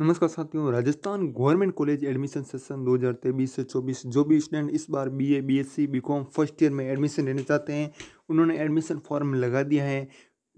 नमस्कार साथियों Rajasthan government college admission session तेईस से चौबीस जो भी स्टूडेंट इस बार BA BSc BCom first year में एडमिशन लेने चाहते हैं उन्होंने एडमिशन फॉर्म लगा दिया है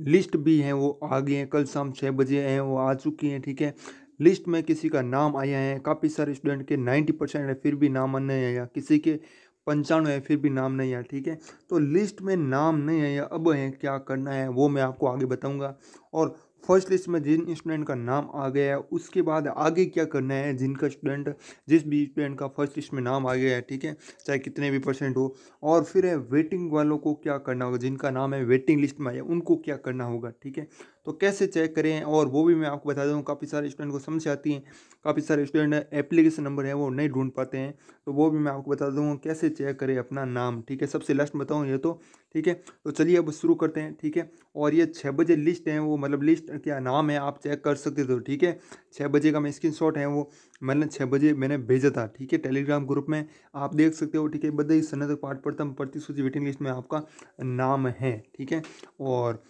लिस्ट भी है वो आ गए हैं कल शाम छः बजे हैं वो आ चुकी हैं ठीक है लिस्ट में किसी का नाम आया है काफ़ी सारे स्टूडेंट के नाइन्टी परसेंट है फिर भी नाम नहीं आया किसी के पंचानवे है फिर भी नाम नहीं आया ठीक है तो लिस्ट में नाम नहीं आया अब है क्या करना है वो मैं आपको आगे बताऊँगा और फर्स्ट लिस्ट में जिन स्टूडेंट का नाम आ गया है उसके बाद आगे क्या करना है जिनका स्टूडेंट जिस भी स्टूडेंट का फर्स्ट लिस्ट में नाम आ गया है ठीक है चाहे कितने भी परसेंट हो और फिर है वेटिंग वालों को क्या करना होगा जिनका नाम है वेटिंग लिस्ट में आया उनको क्या करना होगा ठीक है तो कैसे चेक करें और वो भी मैं आपको बता दूँ काफ़ी सारे स्टूडेंट को समझ आती हैं काफ़ी सारे स्टूडेंट एप्लीकेशन नंबर है वो नहीं ढूंढ पाते हैं तो वो भी मैं आपको बता दूँ कैसे चेक करें अपना नाम ठीक है सबसे लास्ट बताऊँ ये तो ठीक है तो चलिए अब शुरू करते हैं ठीक है और ये छः बजे लिस्ट है वो मतलब लिस्ट क्या नाम है आप चेक कर सकते हो ठीक है छः बजे का मैं स्क्रीन शॉट है वो मैंने छः बजे मैंने भेजा था ठीक है टेलीग्राम ग्रुप में आप देख सकते हो ठीक है बदई सन्नत पाठ प्रथम प्रतिसूची वेटिंग लिस्ट में आपका नाम है ठीक है और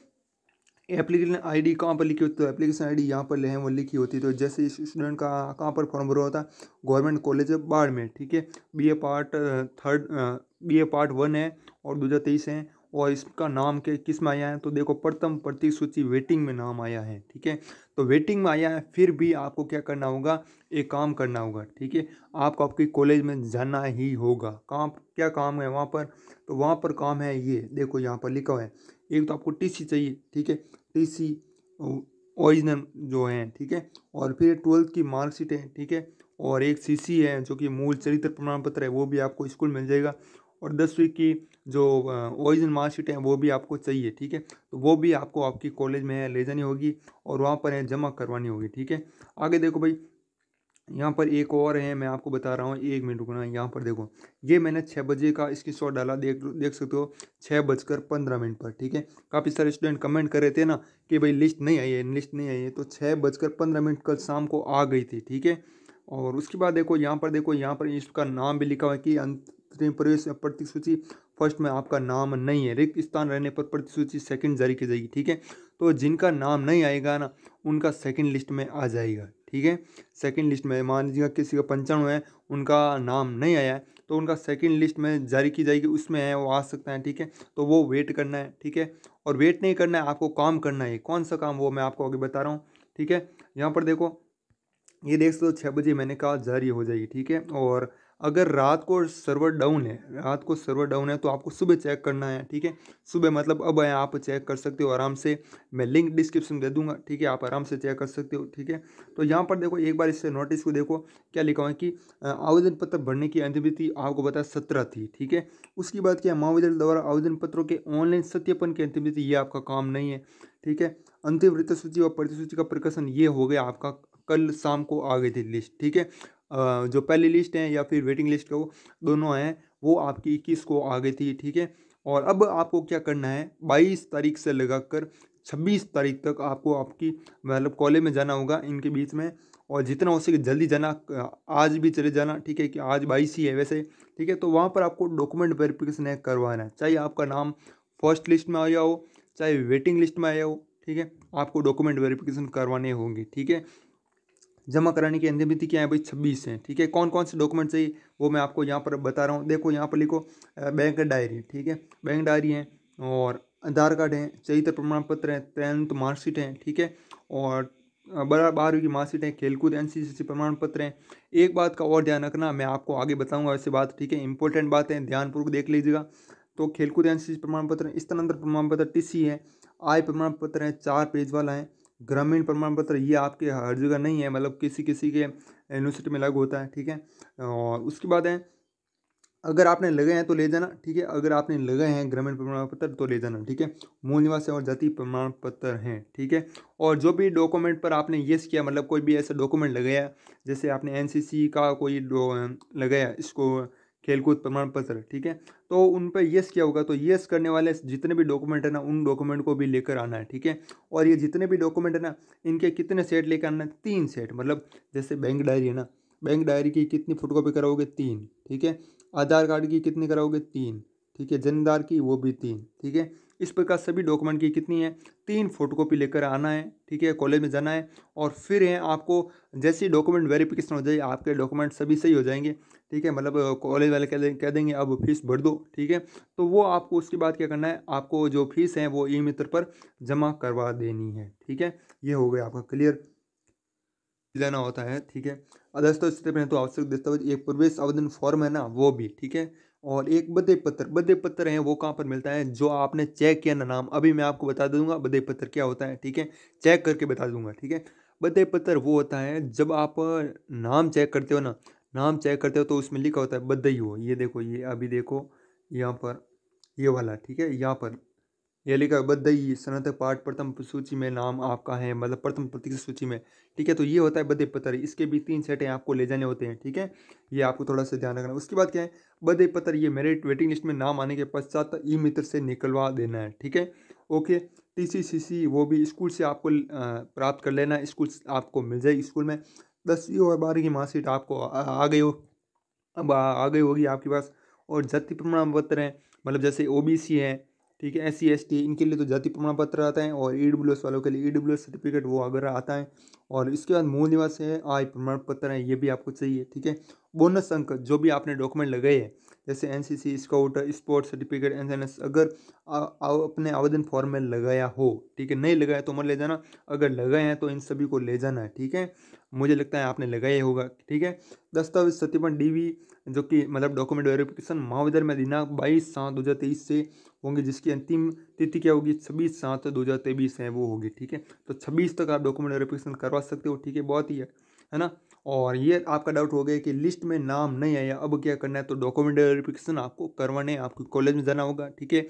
एप्लीकेशन आईडी कहाँ पर लिखी होती है तो एप्लीकेशन आईडी यहाँ पर लें वो लिखी होती है तो जैसे स्टूडेंट का कहाँ पर फॉर्म भरा होता है गवर्नमेंट कॉलेज बाढ़ में ठीक है B A part third B A part one है और दो हज़ार तेईस है और इसका नाम के किस में आया है तो देखो प्रथम प्रतीक सूची वेटिंग में नाम आया है ठीक है तो वेटिंग में आया है फिर भी आपको क्या करना होगा एक काम करना होगा ठीक है आपको आपके कॉलेज में जाना ही होगा काम क्या काम है वहाँ पर तो वहाँ पर काम है ये देखो यहाँ पर लिखा हुआ है एक तो आपको टीसी चाहिए ठीक है टी सी ओरिजिनल जो हैं ठीक है और फिर ट्वेल्थ की मार्कशीट है ठीक है और एक सीसी है जो कि मूल चरित्र प्रमाण पत्र है वो भी आपको स्कूल मिल जाएगा और दसवीं की जो ओरिजिनल मार्कशीट है वो भी आपको चाहिए ठीक है तो वो भी आपको आपकी कॉलेज में ले जानी होगी और वहाँ पर है जमा करवानी होगी ठीक है आगे देखो भाई यहाँ पर एक और है मैं आपको बता रहा हूँ एक मिनट रुकना यहाँ पर देखो ये मैंने छः बजे का इसकी शॉट डाला देख देख सकते हो छः बजकर पंद्रह मिनट पर ठीक है काफ़ी सारे स्टूडेंट कमेंट कर रहे थे ना कि भाई लिस्ट नहीं आई है लिस्ट नहीं आई है तो छः बजकर पंद्रह मिनट कल शाम को आ गई थी ठीक है और उसके बाद देखो यहाँ पर देखो यहाँ पर इसका नाम भी लिखा हुआ है कि अंतरिम प्रवेश प्रतिसूची फर्स्ट में आपका नाम नहीं है रिक्त स्थान रहने पर प्रतिसूची सेकंड जारी की जाएगी ठीक है तो जिनका नाम नहीं आएगा ना उनका सेकंड लिस्ट में आ जाएगा ठीक है सेकंड लिस्ट में मान लीजिएगा किसी का पंचाण है उनका नाम नहीं आया है तो उनका सेकंड लिस्ट में जारी की जाएगी उसमें है वो आ सकता है ठीक है तो वो वेट करना है ठीक है और वेट नहीं करना है आपको काम करना है कौन सा काम वो मैं आपको आगे बता रहा हूँ ठीक है यहाँ पर देखो ये देख सकते हो छः बजे मैंने कहा जारी हो जाएगी ठीक है और अगर रात को सर्वर डाउन है रात को सर्वर डाउन है तो आपको सुबह चेक करना है ठीक है सुबह मतलब अब है आप चेक कर सकते हो आराम से मैं लिंक डिस्क्रिप्शन दे दूंगा ठीक है आप आराम से चेक कर सकते हो ठीक है तो यहाँ पर देखो एक बार इससे नोटिस को देखो क्या लिखा हुआ है कि आवेदन पत्र भरने की अंतिम तिथि आपको बताया सत्रह थी ठीक है उसकी बात क्या महाविद्यालय द्वारा आवेदन पत्रों के ऑनलाइन सत्यापन की अंतिम तिथि ये आपका काम नहीं है ठीक है अंतिम वृत्त सूची और प्रतिसूची का प्रकाशन ये हो गया आपका कल शाम को आ गई थी लिस्ट ठीक है जो पहली लिस्ट है या फिर वेटिंग लिस्ट को दोनों हैं वो आपकी इक्कीस को आ गई थी ठीक है और अब आपको क्या करना है बाईस तारीख से लगाकर छब्बीस तारीख तक आपको आपकी मतलब कॉलेज में जाना होगा इनके बीच में और जितना हो सके जल्दी जाना आज भी चले जाना ठीक है कि आज बाईस ही है वैसे ठीक है तो वहाँ पर आपको डॉक्यूमेंट वेरिफिकेशन है करवाना है चाहे आपका नाम फर्स्ट लिस्ट में आया हो चाहे वेटिंग लिस्ट में आया हो ठीक है आपको डॉक्यूमेंट वेरिफिकेशन करवाने होंगे ठीक है जमा कराने की अंतिम तिथि क्या है भाई छब्बीस है ठीक है कौन कौन से डॉक्यूमेंट चाहिए वो मैं आपको यहाँ पर बता रहा हूँ देखो यहाँ पर लिखो बैंक डायरी ठीक है बैंक डायरी है और आधार कार्ड है चरित्र प्रमाण पत्र है टेंथ मार्कशीट है ठीक है और बड़ा बारहवीं की मार्कशीट है खेलकूद एन सी प्रमाण पत्र है एक बात का और ध्यान रखना मैं आपको आगे बताऊंगा ऐसे बात ठीक है इंपॉर्टेंट बात है ध्यानपूर्वक देख लीजिएगा तो खेलकूद एन सी प्रमाण पत्र स्थानांतर प्रमाण पत्र टी है आय प्रमाण पत्र है चार पेज वाला है ग्रामीण प्रमाण पत्र ये आपके हर जगह नहीं है मतलब किसी किसी के यूनिवर्सिटी में अलग होता है ठीक है और उसके बाद है अगर आपने लगे हैं तो ले जाना ठीक है अगर आपने लगे हैं ग्रामीण प्रमाण पत्र तो ले जाना ठीक है मूल निवास और जाति प्रमाण पत्र हैं ठीक है और जो भी डॉक्यूमेंट पर आपने येस किया मतलब कोई भी ऐसा डॉक्यूमेंट लगाया जैसे आपने एनसीसी का कोई लगाया इसको खेलकूद प्रमाण पत्र ठीक है तो उन पर येस किया होगा तो यस करने वाले जितने भी डॉक्यूमेंट है ना उन डॉक्यूमेंट को भी लेकर आना है ठीक है और ये जितने भी डॉक्यूमेंट है ना इनके कितने सेट लेकर आना है तीन सेट मतलब जैसे बैंक डायरी है ना बैंक डायरी की कितनी फोटोकॉपी कराओगे तीन ठीक है आधार कार्ड की कितनी कराओगे तीन ठीक है जन्मदार की वो भी तीन ठीक है इस प्रकार सभी डॉक्यूमेंट की कितनी है तीन फोटोकॉपी लेकर आना है ठीक है कॉलेज में जाना है और फिर है आपको जैसे डॉक्यूमेंट वेरिफिकेशन हो जाए आपके डॉक्यूमेंट सभी सही हो जाएंगे ठीक है मतलब कॉलेज वाले कह कह देंगे अब फीस भर दो ठीक है तो वो आपको उसके बाद क्या करना है आपको जो फीस है वो ई मित्र पर जमा करवा देनी है ठीक है ये हो गया आपका क्लियर लेना होता है ठीक है अदस्तों तो आवश्यक दस्तावेज एक प्रवेश आवेदन फॉर्म है ना वो भी ठीक है और एक बदे पत्थर बदे पत्थर है वो कहाँ पर मिलता है जो आपने चेक किया ना नाम अभी मैं आपको बता दूंगा बदे पत्थर क्या होता है ठीक है चेक करके बता दूंगा ठीक है बदे पत्थर वो होता है जब आप नाम चेक करते हो ना नाम चेक करते हो तो उसमें लिखा होता है बदई हो ये देखो ये अभी देखो यहाँ पर ये वाला ठीक है यहाँ पर यह लिखा बदई सनत पाठ प्रथम सूची में नाम आपका है मतलब प्रथम प्रतीक सूची में ठीक है तो ये होता है बदे पत्र इसके भी तीन सेटें आपको ले जाने होते हैं ठीक है ये आपको थोड़ा सा ध्यान रखना उसके बाद क्या है बदे पत्र ये मेरिट वेटिंग लिस्ट में नाम आने के पश्चात ई मित्र से निकलवा देना है ठीक है ओके सी वो भी स्कूल से आपको प्राप्त कर लेना स्कूल आपको मिल जाएगी स्कूल में दसवीं और बारहवीं की मार्कशीट आपको आ गई हो अब आ गई होगी आपके पास और जाति प्रमाण पत्र हैं मतलब जैसे ओ बी सी है ठीक है एस सी इनके लिए तो जाति प्रमाण पत्र आता है और ई वालों के लिए ई सर्टिफिकेट वो अगर आता है और इसके बाद मूल निवास है आय प्रमाण पत्र है ये भी आपको चाहिए ठीक है बोनस अंक जो भी आपने डॉक्यूमेंट लगाए हैं जैसे N C scout sport certificate N अगर आ, आ, अपने आवेदन फॉर्म में लगाया हो ठीक है नहीं लगाया तो मत ले जाना अगर लगाए हैं तो इन सभी को ले जाना है ठीक है मुझे लगता है आपने लगाया होगा ठीक है दस्तावेज सत्यपन डी जो कि मतलब डॉक्यूमेंट वेरिफिकेशन महाविद्यालय में दिनांक बाईस सात दो हज़ार तेईस से होंगे जिसकी अंतिम तिथि क्या होगी छब्बीस सात दो हज़ार तेईस है वो होगी ठीक है तो छब्बीस तक आप डॉक्यूमेंट वेरिफिकेशन करवा सकते हो ठीक है बहुत ही है है ना और ये आपका डाउट हो गया कि लिस्ट में नाम नहीं आया अब क्या करना है तो डॉक्यूमेंट वेरिफिकेशन आपको करवाने आपको कॉलेज में जाना होगा ठीक है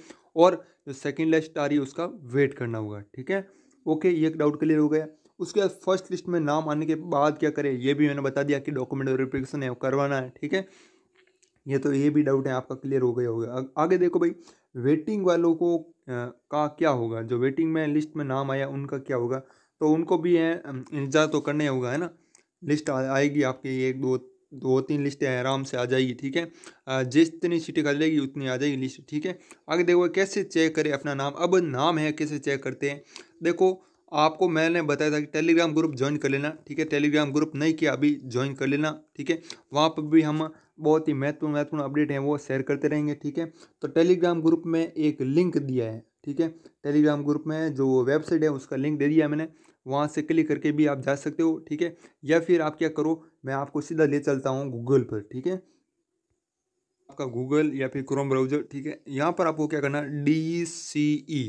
और जो सेकेंड लिस्ट आ रही है उसका वेट करना होगा ठीक है ओके ये एक डाउट क्लियर हो गया उसके बाद फर्स्ट लिस्ट में नाम आने के बाद क्या करें ये भी मैंने बता दिया कि डॉक्यूमेंट वेरिफिकेशन है करवाना है ठीक है ये तो ये भी डाउट है आपका क्लियर हो गया होगा आगे देखो भाई वेटिंग वालों को आ, का क्या होगा जो वेटिंग में लिस्ट में नाम आया उनका क्या होगा तो उनको भी है इंतज़ार तो करने होगा है ना लिस्ट आ, आएगी आपकी एक दो दो तीन लिस्ट आराम से आ जाएगी ठीक है जितनी सीटें जाएगी उतनी आ जाएगी लिस्ट ठीक है आगे देखो कैसे चेक करें अपना नाम अब नाम है कैसे चेक करते हैं देखो आपको मैंने बताया था कि टेलीग्राम ग्रुप ज्वाइन कर लेना ठीक है टेलीग्राम ग्रुप नहीं किया अभी ज्वाइन कर लेना ठीक है वहाँ पर भी हम बहुत ही महत्वपूर्ण महत्वपूर्ण अपडेट हैं वो शेयर करते रहेंगे ठीक है तो टेलीग्राम ग्रुप में एक लिंक दिया है ठीक है टेलीग्राम ग्रुप में जो वेबसाइट है उसका लिंक दे दिया है मैंने वहाँ से क्लिक करके भी आप जा सकते हो ठीक है या फिर आप क्या करो मैं आपको सीधा ले चलता हूँ गूगल पर ठीक है आपका गूगल या फिर क्रोम ब्राउजर ठीक है यहाँ पर आपको क्या करना डी सी ई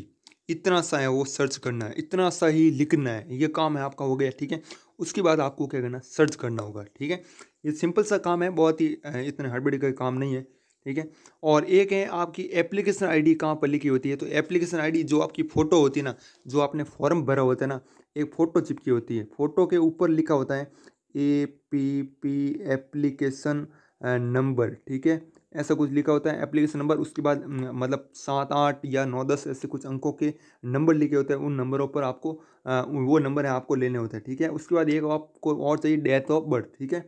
इतना सा है वो सर्च करना है इतना सा ही लिखना है ये काम है आपका हो गया ठीक है उसके बाद आपको क्या करना सर्च करना होगा ठीक है ये सिंपल सा काम है बहुत ही इतना हड़बड़ी का काम नहीं है ठीक है और एक है आपकी एप्लीकेशन आईडी कहाँ पर लिखी होती है तो एप्लीकेशन आईडी जो आपकी फ़ोटो होती है ना जो आपने फॉर्म भरा होता है ना एक फ़ोटो चिपकी होती है फ़ोटो के ऊपर लिखा होता है A P P application number ठीक है ऐसा कुछ लिखा होता है एप्लीकेशन नंबर उसके बाद मतलब सात आठ या नौ दस ऐसे कुछ अंकों के नंबर लिखे होते हैं उन नंबरों पर आपको वो नंबर है आपको लेने होते हैं ठीक है उसके बाद एक आपको और चाहिए डेथ ऑफ बर्थ ठीक है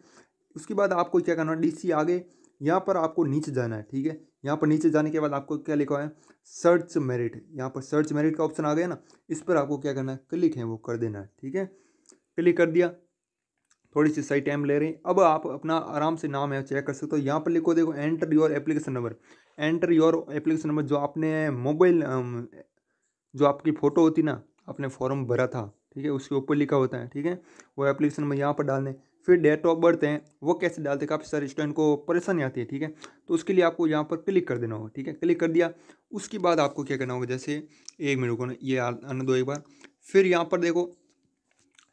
उसके बाद आपको क्या करना है डी आगे यहाँ पर आपको नीचे जाना है ठीक है यहाँ पर नीचे जाने के बाद आपको क्या लिखा है सर्च मेरिट यहाँ पर सर्च मेरिट का ऑप्शन आ गया ना इस पर आपको क्या करना है क्लिक है वो कर देना है ठीक है क्लिक कर दिया थोड़ी सी सही टाइम ले रहे हैं अब आप अपना आराम से नाम है चेक कर सकते हो यहाँ पर लिखो देखो enter your application number enter your application number जो आपने मोबाइल um, जो आपकी फ़ोटो होती ना आपने फॉर्म भरा था ठीक है उसके ऊपर लिखा होता है ठीक है वो एप्लीकेशन नंबर यहाँ पर डालने फिर डेट ऑफ बर्थ है वो कैसे डालते काफ़ी सारे स्टूडेंट को परेशानी आती है ठीक है तो उसके लिए आपको यहाँ पर क्लिक कर देना होगा ठीक है क्लिक कर दिया उसके बाद आपको क्या करना होगा जैसे एक मिनट को ये आना दो एक बार फिर यहाँ पर देखो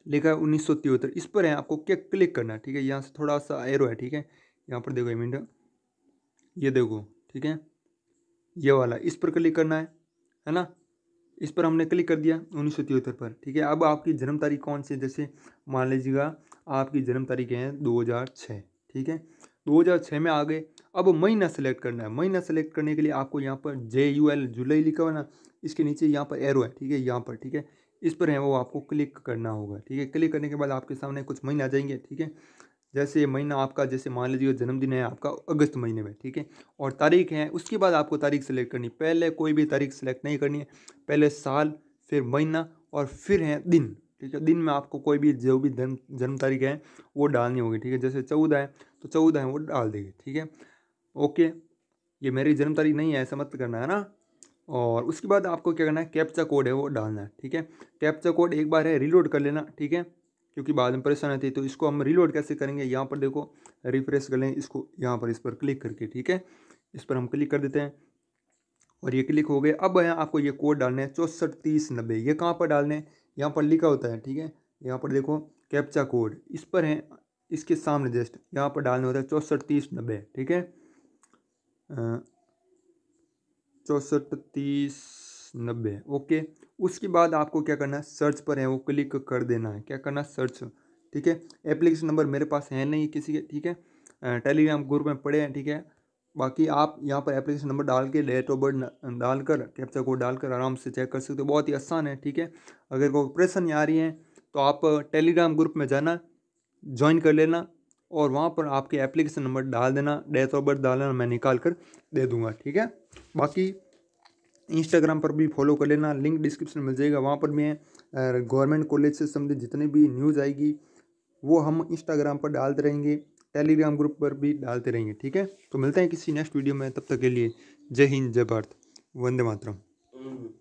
लिखा है उन्नीस सौ तिहत्तर इस पर है आपको क्या क्लिक करना है ठीक है यहाँ से थोड़ा सा एरो है ठीक है यहाँ पर देखो मिनट ये देखो ठीक है ये वाला इस पर क्लिक करना है है ना इस पर हमने क्लिक कर दिया उन्नीस सौ तिहत्तर पर ठीक है अब आपकी जन्म तारीख कौन सी है जैसे मान लीजिएगा आपकी जन्म तारीख है दो हज़ार छः ठीक है दो हज़ार छः में आ गए अब महीना सेलेक्ट करना है महीना सेलेक्ट करने के लिए आपको यहाँ पर जे यू एल जुलाई लिखा हुआ ना इसके नीचे यहाँ पर एरो है ठीक है यहाँ पर ठीक है इस पर है वो आपको क्लिक करना होगा ठीक है क्लिक करने के बाद आपके सामने कुछ महीने आ जाएंगे ठीक है जैसे महीना आपका जैसे मान लीजिए जन्मदिन है आपका अगस्त महीने में ठीक है और तारीख है उसके बाद आपको तारीख सेलेक्ट करनी पहले कोई भी तारीख सेलेक्ट नहीं करनी है पहले साल फिर महीना और फिर है दिन ठीक है दिन में आपको कोई भी जो भी जन्म जन्म तारीख है वो डालनी होगी ठीक है जैसे चौदह है तो चौदह है वो डाल देंगे ठीक है ओके ये मेरी जन्म तारीख नहीं है ऐसा मत करना है ना और उसके बाद आपको क्या करना है कैप्चा कोड है वो डालना है ठीक है कैप्चा कोड एक बार है रिलोड कर लेना ठीक है क्योंकि बाद में परेशान आती है तो इसको हम रिलोड कैसे करेंगे यहाँ पर देखो रिफ्रेश कर लें इसको यहाँ पर इस पर क्लिक करके ठीक है इस पर हम क्लिक कर देते हैं और ये क्लिक हो गए अब यहाँ आपको ये कोड डालना है चौंसठ तीस नब्बे ये कहाँ पर डालने हैं यहाँ पर लिखा होता है ठीक है यहाँ पर देखो कैप्चा कोड इस पर है इसके सामने जस्ट यहाँ पर डालना होता है चौंसठ तीस नब्बे ठीक है चौंसठ तीस नब्बे ओके उसके बाद आपको क्या करना है सर्च पर है वो क्लिक कर देना है क्या करना सर्च ठीक है एप्लीकेशन नंबर मेरे पास है नहीं किसी के ठीक है टेलीग्राम ग्रुप में पड़े हैं ठीक है बाकी आप यहाँ पर एप्लीकेशन नंबर डाल के डेट ऑफ बर्थ डालकर कैप्चा कोड डालकर आराम से चेक कर सकते हो बहुत ही आसान है ठीक है अगर कोई परेशानी आ रही है तो आप टेलीग्राम ग्रुप में जाना ज्वाइन कर लेना और वहाँ पर आपके एप्लीकेशन नंबर डाल देना डेथ ऑफ बर्थ डालना मैं निकाल कर दे दूँगा ठीक है बाकी इंस्टाग्राम पर भी फॉलो कर लेना लिंक डिस्क्रिप्शन मिल जाएगा वहाँ पर मैं गवर्नमेंट कॉलेज से संबंधित जितने भी न्यूज़ आएगी वो हम इंस्टाग्राम पर डालते रहेंगे टेलीग्राम ग्रुप पर भी डालते रहेंगे ठीक है तो मिलते हैं किसी नेक्स्ट वीडियो में तब तक के लिए जय हिंद जय भारत वंदे मातरम हम्म।